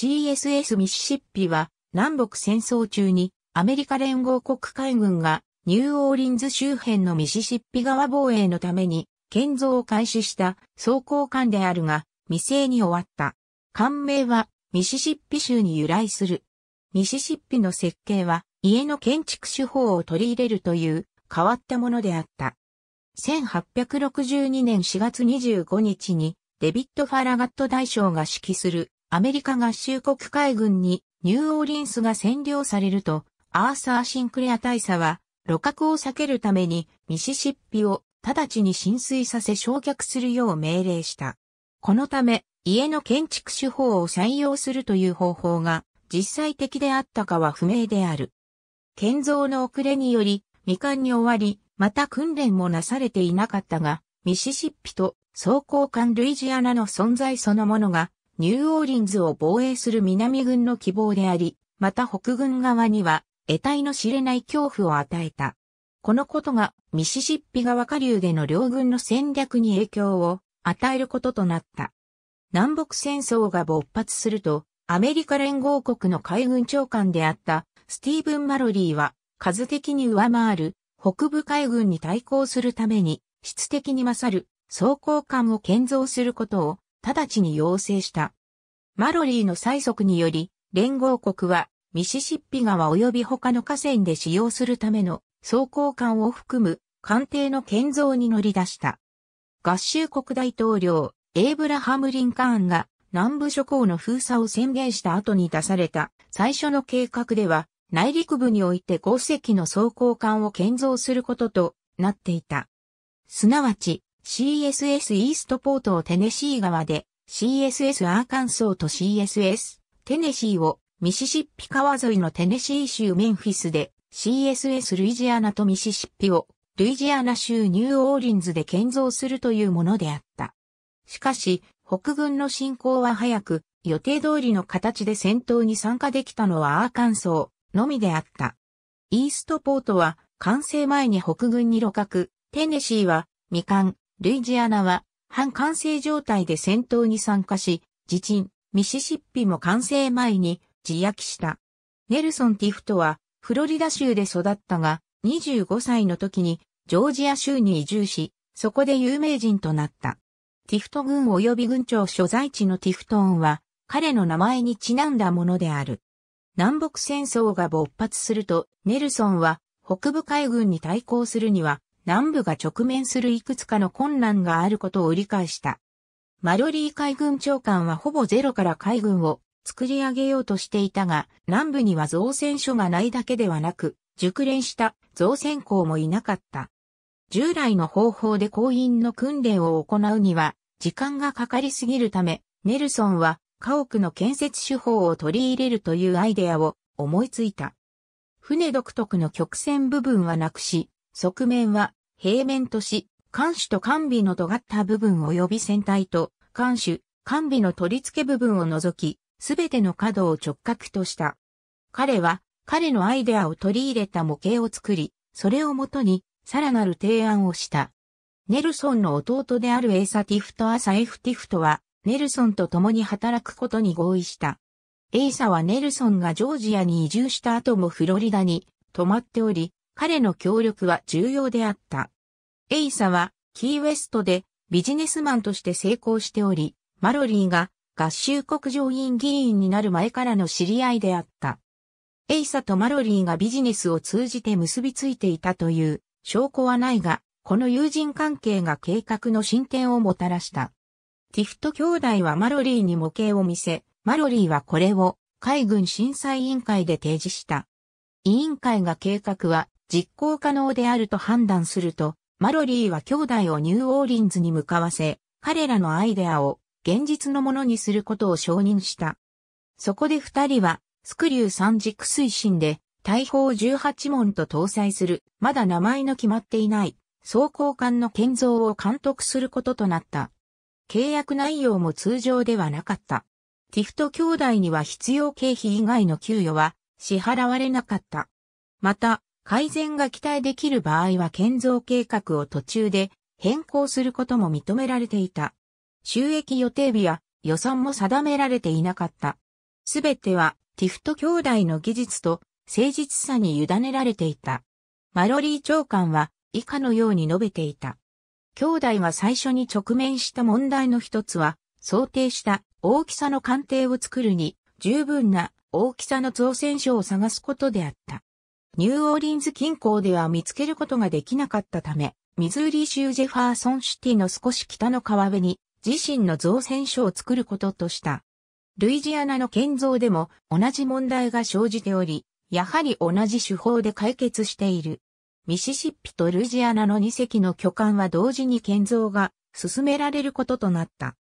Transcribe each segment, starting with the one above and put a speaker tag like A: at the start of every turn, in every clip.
A: CSS ミシシッピは南北戦争中にアメリカ連合国海軍がニューオーリンズ周辺のミシシッピ側防衛のために建造を開始した装甲艦であるが未成に終わった。艦名はミシシッピ州に由来する。ミシシッピの設計は家の建築手法を取り入れるという変わったものであった。1862年4月25日にデビッド・ファラガット大将が指揮するアメリカ合衆国海軍にニューオーリンスが占領されると、アーサー・シンクレア大佐は、露角を避けるためにミシシッピを直ちに浸水させ焼却するよう命令した。このため、家の建築手法を採用するという方法が実際的であったかは不明である。建造の遅れにより、未完に終わり、また訓練もなされていなかったが、ミシシッピと走行艦ルイジアナの存在そのものがニューオーリンズを防衛する南軍の希望であり、また北軍側には、得体の知れない恐怖を与えた。このことがミシシッピ川下流での両軍の戦略に影響を与えることとなった。南北戦争が勃発すると、アメリカ連合国の海軍長官であったスティーブン・マロリーは数的に上回る北部海軍に対抗するために質的に勝る装甲艦を建造することを直ちに要請した。マロリーの催促により、連合国はミシシッピ川及び他の河川で使用するための装甲艦を含む艦艇の建造に乗り出した。合衆国大統領、エイブラハム・リンカーンが南部諸港の封鎖を宣言した後に出された最初の計画では、内陸部において5隻の装甲艦を建造することとなっていた。すなわち、CSS イーストポートをテネシー川で CSS アーカンソーと CSS テネシーをミシシッピ川沿いのテネシー州メンフィスで CSS ルイジアナとミシシッピをルイジアナ州ニューオーリンズで建造するというものであった。しかし、北軍の侵攻は早く、予定通りの形で戦闘に参加できたのはアーカンソーのみであった。イーストポートは完成前に北軍に露獲、テネシーは未完、ルイジアナは半完成状態で戦闘に参加し、自陳、ミシシッピも完成前に自焼きした。ネルソン・ティフトは、フロリダ州で育ったが、25歳の時にジョージア州に移住し、そこで有名人となった。ティフト軍及び軍庁所在地のティフトーンは、彼の名前にちなんだものである。南北戦争が勃発すると、ネルソンは北部海軍に対抗するには、南部が直面するいくつかの困難があることを理解した。マロリー海軍長官はほぼゼロから海軍を作り上げようとしていたが、南部には造船所がないだけではなく、熟練した造船工もいなかった。従来の方法で行員の訓練を行うには、時間がかかりすぎるため、ネルソンは家屋の建設手法を取り入れるというアイデアを思いついた。船独特の曲線部分はなくし、側面は平面とし、艦首と艦尾の尖った部分及び船体と艦首、艦尾の取り付け部分を除き、すべての角を直角とした。彼は彼のアイデアを取り入れた模型を作り、それをもとにさらなる提案をした。ネルソンの弟であるエーサティフとアサエフティフとは、ネルソンと共に働くことに合意した。エイサはネルソンがジョージアに移住した後もフロリダに泊まっており、彼の協力は重要であった。エイサはキーウェストでビジネスマンとして成功しており、マロリーが合衆国上院議員になる前からの知り合いであった。エイサとマロリーがビジネスを通じて結びついていたという証拠はないが、この友人関係が計画の進展をもたらした。ティフト兄弟はマロリーに模型を見せ、マロリーはこれを海軍審査委員会で提示した。委員会が計画は実行可能であると判断すると、マロリーは兄弟をニューオーリンズに向かわせ、彼らのアイデアを現実のものにすることを承認した。そこで二人は、スクリュー三軸推進で、大砲18門と搭載する、まだ名前の決まっていない、装甲艦の建造を監督することとなった。契約内容も通常ではなかった。ティフト兄弟には必要経費以外の給与は支払われなかった。また、改善が期待できる場合は建造計画を途中で変更することも認められていた。収益予定日や予算も定められていなかった。すべてはティフト兄弟の技術と誠実さに委ねられていた。マロリー長官は以下のように述べていた。兄弟が最初に直面した問題の一つは、想定した大きさの鑑定を作るに十分な大きさの造船所を探すことであった。ニューオーリンズ近郊では見つけることができなかったため、ミズーリ州ジェファーソンシティの少し北の川辺に自身の造船所を作ることとした。ルイジアナの建造でも同じ問題が生じており、やはり同じ手法で解決している。ミシシッピとルイジアナの2隻の巨艦は同時に建造が進められることとなった。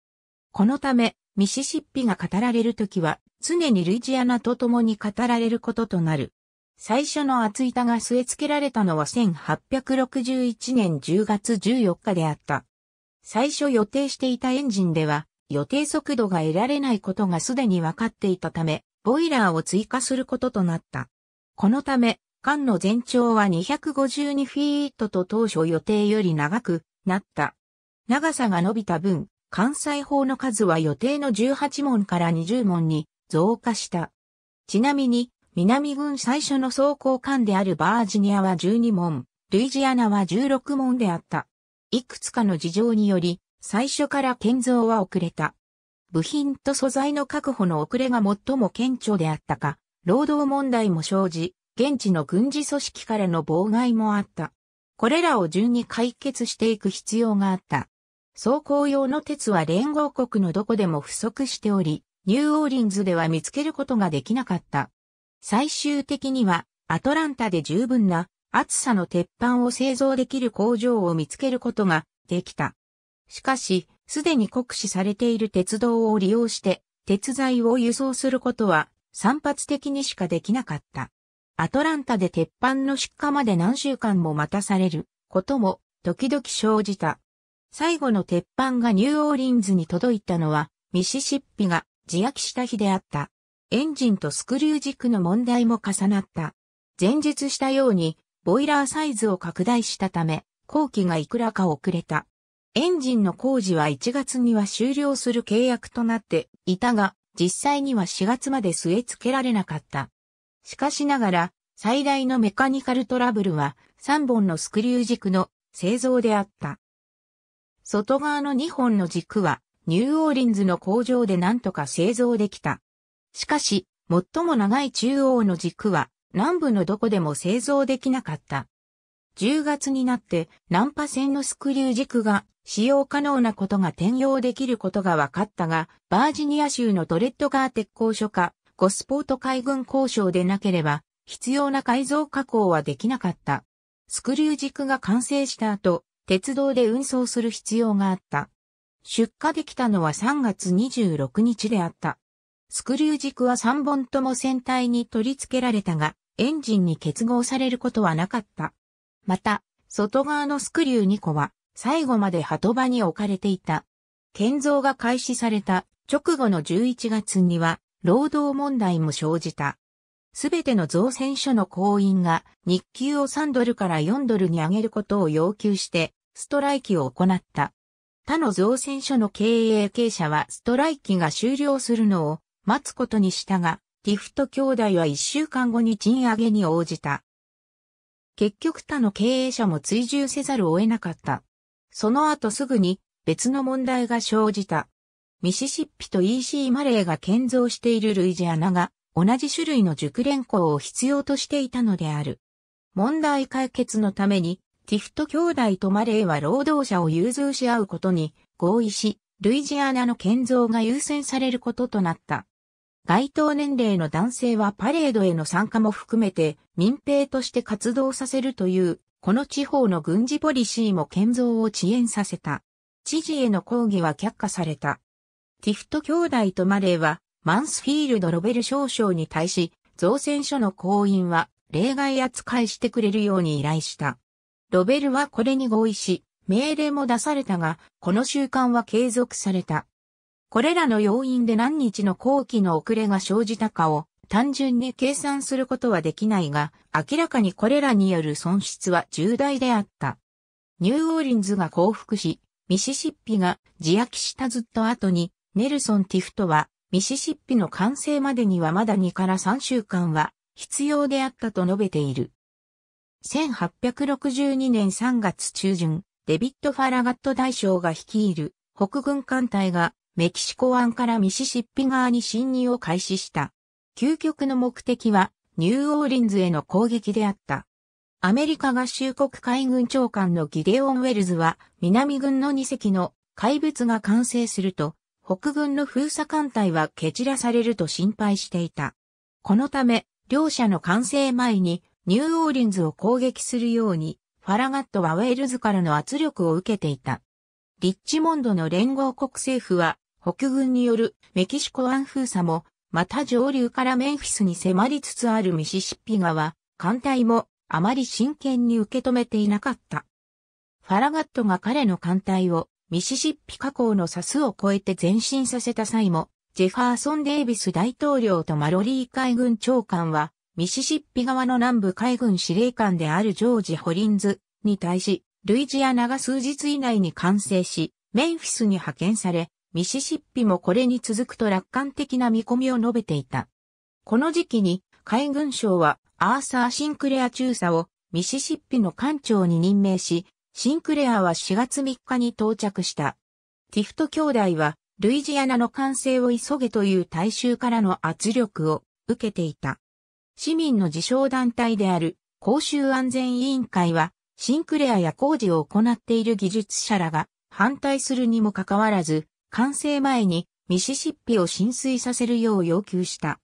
A: このため、ミシシッピが語られるときは常にルイジアナと共に語られることとなる。最初の厚板が据え付けられたのは1861年10月14日であった。最初予定していたエンジンでは、予定速度が得られないことがすでに分かっていたため、ボイラーを追加することとなった。このため、艦の全長は252フィートと当初予定より長くなった。長さが伸びた分、関西砲の数は予定の18門から20門に増加した。ちなみに、南軍最初の装甲艦であるバージニアは12問、ルイジアナは16問であった。いくつかの事情により、最初から建造は遅れた。部品と素材の確保の遅れが最も顕著であったか、労働問題も生じ、現地の軍事組織からの妨害もあった。これらを順に解決していく必要があった。走行用の鉄は連合国のどこでも不足しており、ニューオーリンズでは見つけることができなかった。最終的にはアトランタで十分な厚さの鉄板を製造できる工場を見つけることができた。しかし、すでに酷使されている鉄道を利用して鉄材を輸送することは散発的にしかできなかった。アトランタで鉄板の出荷まで何週間も待たされることも時々生じた。最後の鉄板がニューオーリンズに届いたのはミシシッピが自虐した日であった。エンジンとスクリュー軸の問題も重なった。前述したように、ボイラーサイズを拡大したため、工期がいくらか遅れた。エンジンの工事は1月には終了する契約となっていたが、実際には4月まで据え付けられなかった。しかしながら、最大のメカニカルトラブルは3本のスクリュー軸の製造であった。外側の2本の軸はニューオーリンズの工場でなんとか製造できた。しかし、最も長い中央の軸は南部のどこでも製造できなかった。10月になって南波線のスクリュー軸が使用可能なことが転用できることが分かったが、バージニア州のドレッドガー鉄工所かゴスポート海軍交渉でなければ必要な改造加工はできなかった。スクリュー軸が完成した後、鉄道で運送する必要があった。出荷できたのは3月26日であった。スクリュー軸は3本とも船体に取り付けられたが、エンジンに結合されることはなかった。また、外側のスクリュー2個は、最後まで鳩場に置かれていた。建造が開始された直後の11月には、労働問題も生じた。すべての造船所の行員が日給を3ドルから4ドルに上げることを要求してストライキを行った。他の造船所の経営経営者はストライキが終了するのを待つことにしたが、ティフト兄弟は一週間後に賃上げに応じた。結局他の経営者も追従せざるを得なかった。その後すぐに別の問題が生じた。ミシシッピと E.C. マレーが建造しているルイジアナが同じ種類の熟練校を必要としていたのである。問題解決のためにティフト兄弟とマレーは労働者を融通し合うことに合意し、ルイジアナの建造が優先されることとなった。該当年齢の男性はパレードへの参加も含めて民兵として活動させるという、この地方の軍事ポリシーも建造を遅延させた。知事への抗議は却下された。ティフト兄弟とマレーは、マンスフィールド・ロベル少将に対し、造船所の行員は例外扱いしてくれるように依頼した。ロベルはこれに合意し、命令も出されたが、この習慣は継続された。これらの要因で何日の後期の遅れが生じたかを単純に計算することはできないが、明らかにこれらによる損失は重大であった。ニューオーリンズが降伏し、ミシシッピが自焼きしたずっと後に、ネルソン・ティフトは、ミシシッピの完成までにはまだ2から3週間は必要であったと述べている。1862年3月中旬、デビッド・ファラガット大将が率いる北軍艦隊がメキシコ湾からミシシッピ側に侵入を開始した。究極の目的は、ニューオーリンズへの攻撃であった。アメリカ合衆国海軍長官のギデオン・ウェルズは、南軍の2隻の怪物が完成すると、北軍の封鎖艦隊は蹴散らされると心配していた。このため、両者の完成前に、ニューオーリンズを攻撃するように、ファラガットはウェールズからの圧力を受けていた。リッチモンドの連合国政府は北軍によるメキシコ湾封鎖も、また上流からメンフィスに迫りつつあるミシシッピ川、艦隊もあまり真剣に受け止めていなかった。ファラガットが彼の艦隊をミシシッピ河口のサスを越えて前進させた際も、ジェファーソン・デイビス大統領とマロリー海軍長官は、ミシシッピ側の南部海軍司令官であるジョージ・ホリンズに対し、ルイジアナが数日以内に完成し、メンフィスに派遣され、ミシシッピもこれに続くと楽観的な見込みを述べていた。この時期に海軍省はアーサー・シンクレア中佐をミシシッピの艦長に任命し、シンクレアは4月3日に到着した。ティフト兄弟はルイジアナの完成を急げという大衆からの圧力を受けていた。市民の自称団体である公衆安全委員会はシンクレアや工事を行っている技術者らが反対するにもかかわらず完成前にミシシッピを浸水させるよう要求した。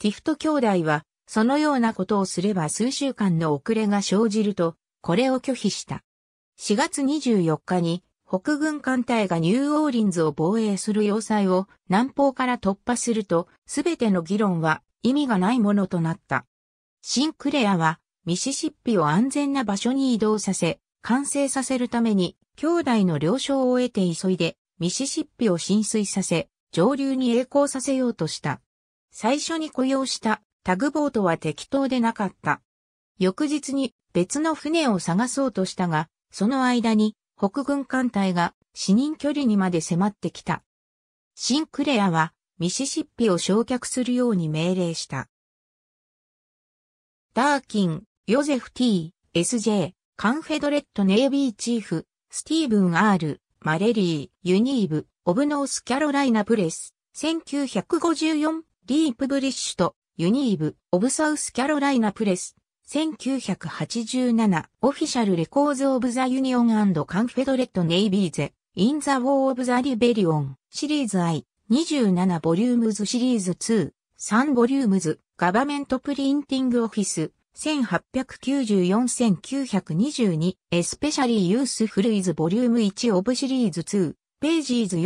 A: ティフト兄弟は、そのようなことをすれば数週間の遅れが生じると、これを拒否した。4月24日に、北軍艦隊がニューオーリンズを防衛する要塞を南方から突破すると、すべての議論は意味がないものとなった。シンクレアは、ミシシッピを安全な場所に移動させ、完成させるために、兄弟の了承を得て急いで、ミシシッピを浸水させ、上流に栄光させようとした。最初に雇用したタグボートは適当でなかった。翌日に別の船を探そうとしたが、その間に北軍艦隊が死人距離にまで迫ってきた。シンクレアはミシシッピを焼却するように命令した。ダーキン、ヨゼフ T、SJ、カンフェドレットネイビーチーフ、スティーブン R、マレリー、ユニーブ、オブノースキャロライナプレス、1954、リープブリッシュと、ユニーブ、オブサウスキャロライナプレス、1987、オフィシャルレコーズオブザユニオンカンフェドレットネイビーゼ、インザ・ウォー・オブ・ザ・リベリオン、シリーズ I、27ボリュームズシリーズ2、3ボリュームズ、ガバメントプリンティングオフィス、1894-1922エスペシャリーユースフルイズボリューム1オブシリーズ2ページーズ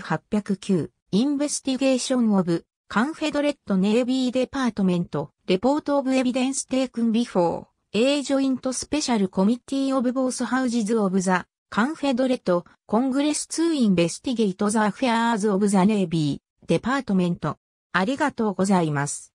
A: 431-809インベスティゲーションオブカンフェドレットネイビーデパートメントレポートオブエビデンステークンビフォー A ジョイントスペシャルコミッティオブボースハウジズオブザカンフェドレットコングレス2インベスティゲイトザフェアーズオブザネイビーデパートメントありがとうございます。